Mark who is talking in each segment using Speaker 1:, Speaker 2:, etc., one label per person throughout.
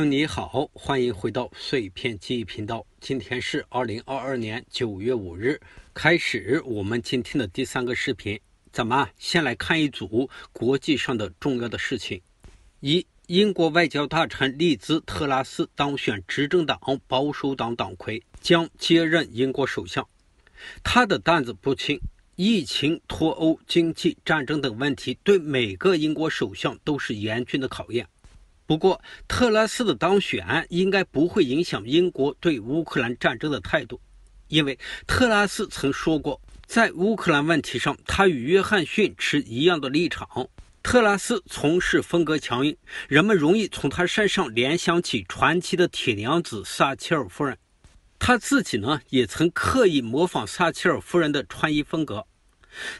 Speaker 1: 友你好，欢迎回到碎片记忆频道。今天是二零二二年九月五日，开始我们今天的第三个视频。咱们先来看一组国际上的重要的事情。一，英国外交大臣利兹·特拉斯当选执政党保守党党魁，将接任英国首相。他的担子不轻，疫情、脱欧、经济、战争等问题，对每个英国首相都是严峻的考验。不过，特拉斯的当选应该不会影响英国对乌克兰战争的态度，因为特拉斯曾说过，在乌克兰问题上，他与约翰逊持一样的立场。特拉斯从事风格强硬，人们容易从他身上联想起传奇的铁娘子撒切尔夫人。他自己呢，也曾刻意模仿撒切尔夫人的穿衣风格。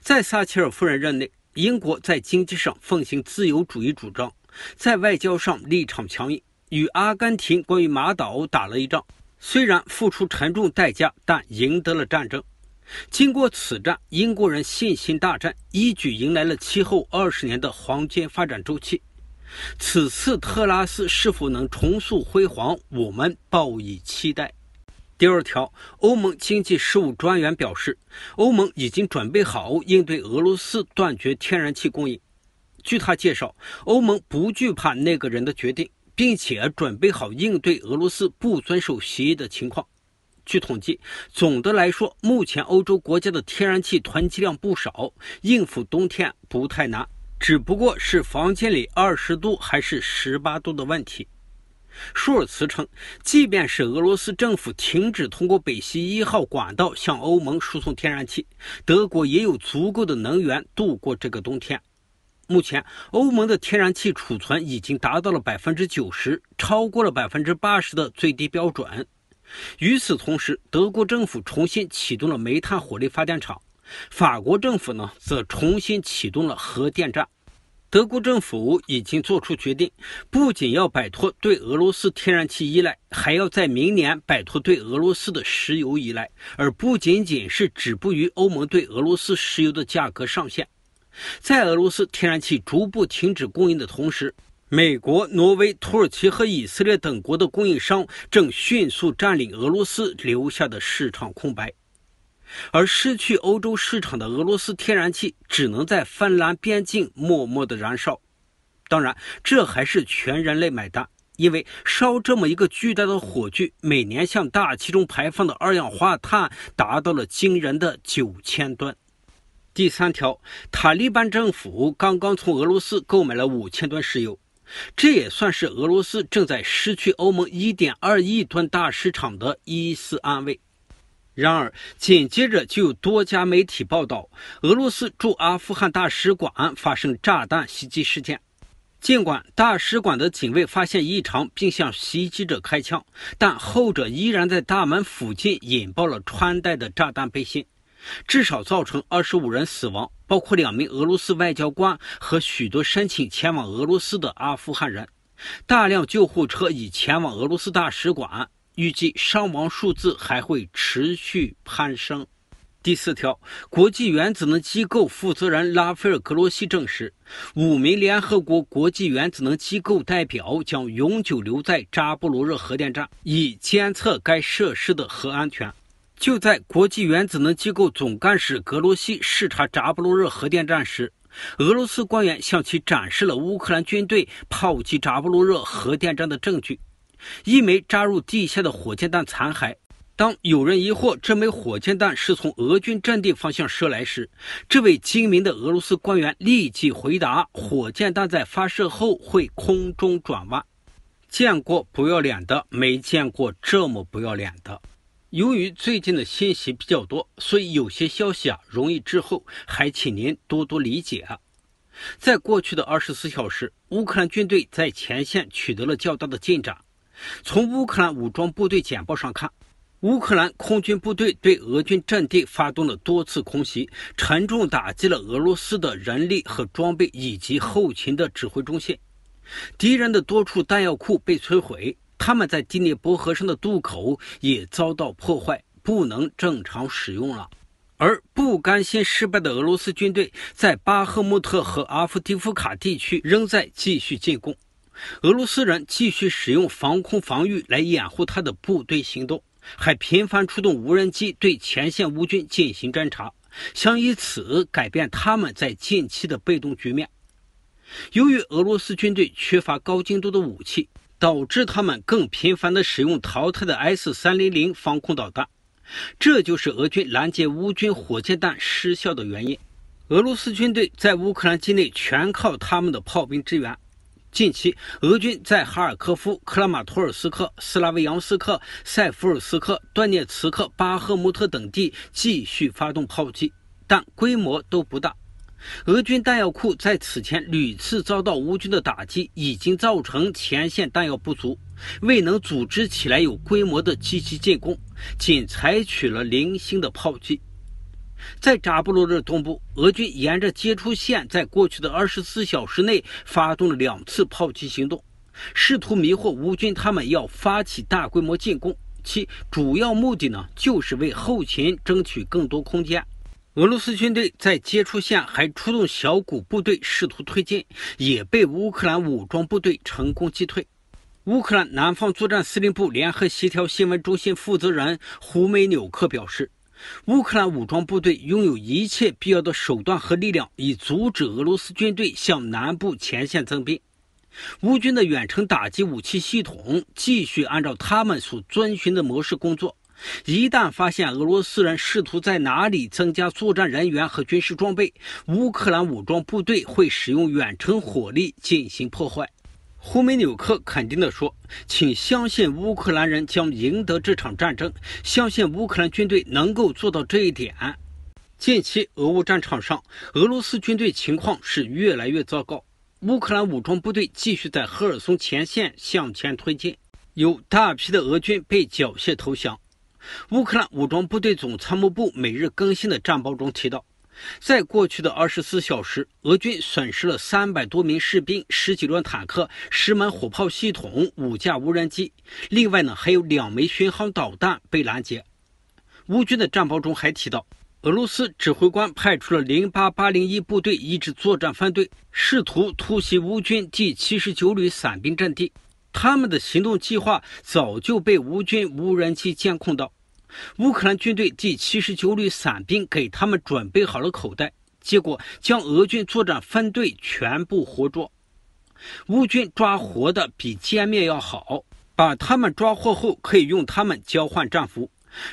Speaker 1: 在撒切尔夫人任内，英国在经济上奉行自由主义主张。在外交上立场强硬，与阿根廷关于马岛打了一仗，虽然付出沉重代价，但赢得了战争。经过此战，英国人信心大振，一举迎来了其后二十年的黄金发展周期。此次特拉斯是否能重塑辉煌，我们抱以期待。第二条，欧盟经济事务专员表示，欧盟已经准备好应对俄罗斯断绝天然气供应。据他介绍，欧盟不惧怕那个人的决定，并且准备好应对俄罗斯不遵守协议的情况。据统计，总的来说，目前欧洲国家的天然气囤积量不少，应付冬天不太难，只不过是房间里二十度还是十八度的问题。舒尔茨称，即便是俄罗斯政府停止通过北溪一号管道向欧盟输送天然气，德国也有足够的能源度过这个冬天。目前，欧盟的天然气储存已经达到了百分之九十，超过了百分之八十的最低标准。与此同时，德国政府重新启动了煤炭火力发电厂，法国政府呢则重新启动了核电站。德国政府已经做出决定，不仅要摆脱对俄罗斯天然气依赖，还要在明年摆脱对俄罗斯的石油依赖，而不仅仅是止步于欧盟对俄罗斯石油的价格上限。在俄罗斯天然气逐步停止供应的同时，美国、挪威、土耳其和以色列等国的供应商正迅速占领俄罗斯留下的市场空白，而失去欧洲市场的俄罗斯天然气只能在芬兰边境默默的燃烧。当然，这还是全人类买单，因为烧这么一个巨大的火炬，每年向大气中排放的二氧化碳达到了惊人的九千吨。第三条，塔利班政府刚刚从俄罗斯购买了五千吨石油，这也算是俄罗斯正在失去欧盟1.2亿吨大市场的一丝安慰。然而，紧接着就有多家媒体报道，俄罗斯驻阿富汗大使馆发生炸弹袭击事件。尽管大使馆的警卫发现异常并向袭击者开枪，但后者依然在大门附近引爆了穿戴的炸弹背心。至少造成25人死亡，包括两名俄罗斯外交官和许多申请前往俄罗斯的阿富汗人。大量救护车已前往俄罗斯大使馆，预计伤亡数字还会持续攀升。第四条，国际原子能机构负责人拉斐尔·格罗西证实，五名联合国国际原子能机构代表将永久留在扎布罗热核电站，以监测该设施的核安全。就在国际原子能机构总干事格罗西视察扎布罗热核电站时，俄罗斯官员向其展示了乌克兰军队炮击扎布罗热核电站的证据：一枚扎入地下的火箭弹残骸。当有人疑惑这枚火箭弹是从俄军阵地方向射来时，这位精明的俄罗斯官员立即回答：“火箭弹在发射后会空中转弯。”见过不要脸的，没见过这么不要脸的。由于最近的信息比较多，所以有些消息啊容易滞后，还请您多多理解啊。在过去的二十四小时，乌克兰军队在前线取得了较大的进展。从乌克兰武装部队简报上看，乌克兰空军部队对俄军阵地发动了多次空袭，沉重打击了俄罗斯的人力和装备以及后勤的指挥中心，敌人的多处弹药库被摧毁。他们在第聂伯河上的渡口也遭到破坏，不能正常使用了。而不甘心失败的俄罗斯军队在巴赫穆特和阿夫迪夫卡地区仍在继续进攻。俄罗斯人继续使用防空防御来掩护他的部队行动，还频繁出动无人机对前线乌军进行侦查，想以此改变他们在近期的被动局面。由于俄罗斯军队缺乏高精度的武器。导致他们更频繁地使用淘汰的 S 三零零防空导弹，这就是俄军拦截乌军火箭弹失效的原因。俄罗斯军队在乌克兰境内全靠他们的炮兵支援。近期，俄军在哈尔科夫、克拉马托尔斯克、斯拉维扬斯克、塞夫尔斯克、顿涅茨克、巴赫穆特等地继续发动炮击，但规模都不大。俄军弹药库在此前屡次遭到乌军的打击，已经造成前线弹药不足，未能组织起来有规模的积极进攻，仅采取了零星的炮击。在扎布罗热东部，俄军沿着接触线，在过去的二十四小时内发动了两次炮击行动，试图迷惑乌军，他们要发起大规模进攻。其主要目的呢，就是为后勤争取更多空间。俄罗斯军队在接触线还出动小股部队试图推进，也被乌克兰武装部队成功击退。乌克兰南方作战司令部联合协调新闻中心负责人胡梅纽克表示，乌克兰武装部队拥有一切必要的手段和力量，以阻止俄罗斯军队向南部前线增兵。乌军的远程打击武器系统继续按照他们所遵循的模式工作。一旦发现俄罗斯人试图在哪里增加作战人员和军事装备，乌克兰武装部队会使用远程火力进行破坏。胡梅纽克肯定地说：“请相信乌克兰人将赢得这场战争，相信乌克兰军队能够做到这一点。”近期，俄乌战场上，俄罗斯军队情况是越来越糟糕。乌克兰武装部队继续在赫尔松前线向前推进，有大批的俄军被缴械投降。乌克兰武装部队总参谋部每日更新的战报中提到，在过去的24小时，俄军损失了300多名士兵、十几辆坦克、十门火炮系统、五架无人机，另外呢，还有两枚巡航导弹被拦截。乌军的战报中还提到，俄罗斯指挥官派出了08801部队一支作战分队，试图突袭乌军第79旅伞兵阵地。他们的行动计划早就被乌军无人机监控到。乌克兰军队第七十九旅伞兵给他们准备好了口袋，结果将俄军作战分队全部活捉。乌军抓活的比歼灭要好，把他们抓获后可以用他们交换战俘。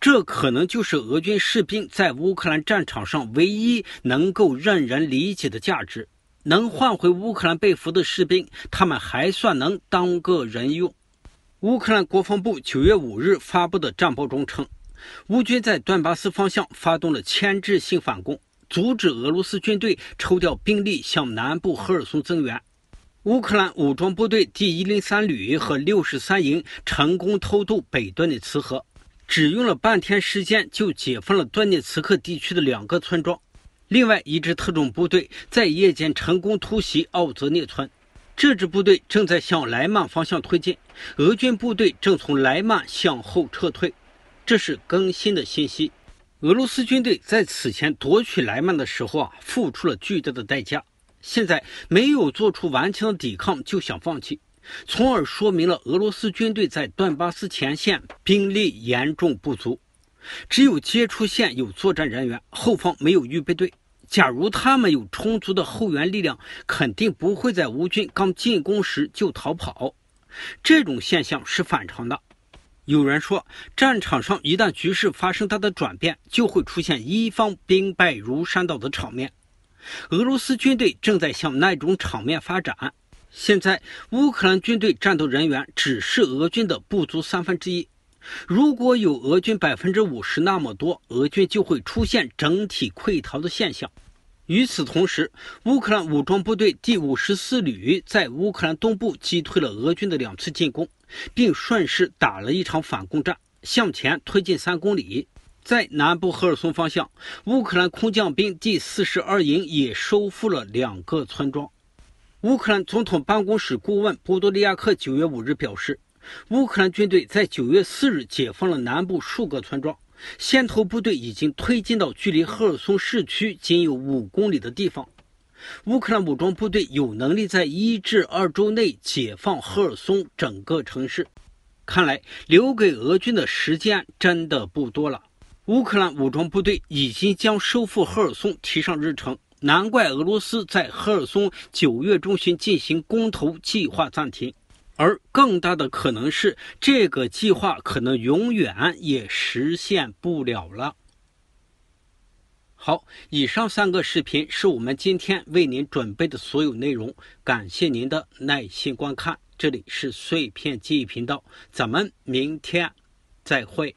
Speaker 1: 这可能就是俄军士兵在乌克兰战场上唯一能够让人理解的价值，能换回乌克兰被俘的士兵，他们还算能当个人用。乌克兰国防部九月五日发布的战报中称。乌军在顿巴斯方向发动了牵制性反攻，阻止俄罗斯军队抽调兵力向南部赫尔松增援。乌克兰武装部队第一零三旅和六十三营成功偷渡北顿涅茨河，只用了半天时间就解放了顿涅茨克地区的两个村庄。另外一支特种部队在夜间成功突袭奥泽涅村，这支部队正在向莱曼方向推进。俄军部队正从莱曼向后撤退。这是更新的信息。俄罗斯军队在此前夺取莱曼的时候啊，付出了巨大的代价。现在没有做出顽强的抵抗就想放弃，从而说明了俄罗斯军队在顿巴斯前线兵力严重不足。只有接触线有作战人员，后方没有预备队。假如他们有充足的后援力量，肯定不会在乌军刚进攻时就逃跑。这种现象是反常的。有人说，战场上一旦局势发生大的转变，就会出现一方兵败如山倒的场面。俄罗斯军队正在向那种场面发展。现在，乌克兰军队战斗人员只是俄军的不足三分之一。如果有俄军百分之五十那么多，俄军就会出现整体溃逃的现象。与此同时，乌克兰武装部队第五十四旅在乌克兰东部击退了俄军的两次进攻。并顺势打了一场反攻战，向前推进三公里。在南部赫尔松方向，乌克兰空降兵第四十二营也收复了两个村庄。乌克兰总统办公室顾问波多利亚克九月五日表示，乌克兰军队在九月四日解放了南部数个村庄，先头部队已经推进到距离赫尔松市区仅有五公里的地方。乌克兰武装部队有能力在一至二周内解放赫尔松整个城市，看来留给俄军的时间真的不多了。乌克兰武装部队已经将收复赫尔松提上日程，难怪俄罗斯在赫尔松九月中旬进行公投计划暂停，而更大的可能是这个计划可能永远也实现不了了。好，以上三个视频是我们今天为您准备的所有内容，感谢您的耐心观看。这里是碎片记忆频道，咱们明天再会。